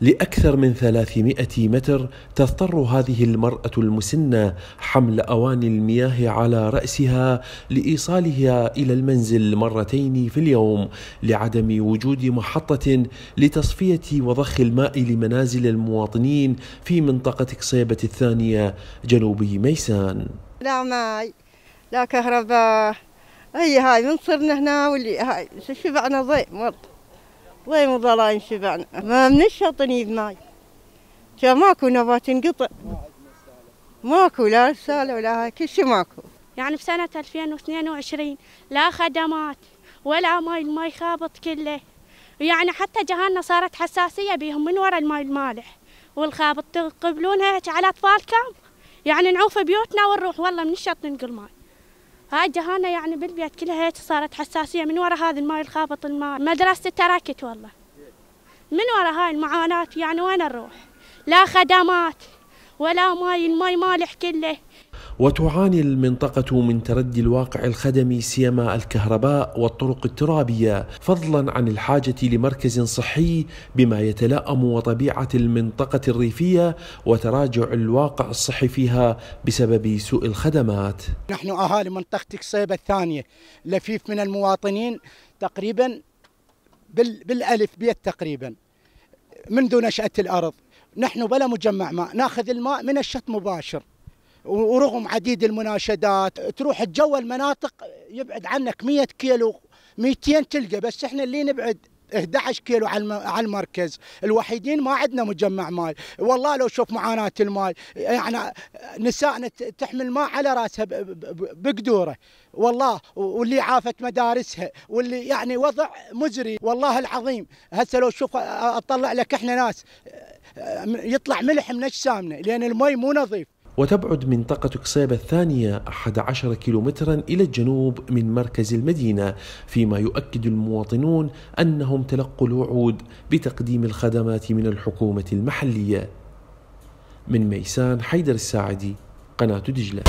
لأكثر من 300 متر تضطر هذه المرأة المسنة حمل أواني المياه على رأسها لإيصالها إلى المنزل مرتين في اليوم لعدم وجود محطة لتصفية وضخ الماء لمنازل المواطنين في منطقة قصيبة الثانية جنوب ميسان لا نعم، ماي لا كهرباء هي هاي من صرنا هنا واللي هاي شبعنا ضيق مرض الله يرضى شبعنا ينشبعنا ما منشطن ماي كان ماكو نبات انقطع ماكو لا رسالة ولا هاي كل شيء ماكو يعني بسنة 2022 لا خدمات ولا ماي الماي خابط كله يعني حتى جهالنا صارت حساسية بيهم من وراء الماي المالح والخابط تقبلونها على أطفالكم يعني نعوف بيوتنا ونروح والله من الشط ننقل ماي هاي جهانا يعني بالبيت كلها هيك صارت حساسية من ورا هذا الماي الخابط الماء مدرستي تركت والله من ورا هاي المعاناة يعني وين نروح لا خدمات ولا ماي الماي مالح كله وتعاني المنطقة من تردي الواقع الخدمي سيما الكهرباء والطرق الترابية فضلا عن الحاجة لمركز صحي بما يتلائم وطبيعة المنطقة الريفية وتراجع الواقع الصحي فيها بسبب سوء الخدمات نحن أهالي منطقة قصيبة الثانية لفيف من المواطنين تقريبا بالألف بيت تقريبا منذ نشأة الأرض نحن بلا مجمع ماء ناخذ الماء من الشط مباشر ورغم عديد المناشدات تروح تجول مناطق يبعد عنك 100 كيلو 200 تلقى بس احنا اللي نبعد 11 كيلو على المركز الوحيدين ما عندنا مجمع ماي والله لو شوف معاناة الماي يعني نسائنا تحمل ماء على راسها بقدوره والله واللي عافت مدارسها واللي يعني وضع مزري والله العظيم هسه لو شوف اطلع لك احنا ناس يطلع ملح من اجسامنا لان المي مو نظيف وتبعد منطقة كسيبة الثانية 11 كيلومترا إلى الجنوب من مركز المدينة فيما يؤكد المواطنون أنهم تلقوا الوعود بتقديم الخدمات من الحكومة المحلية من ميسان حيدر الساعدي قناة دجلة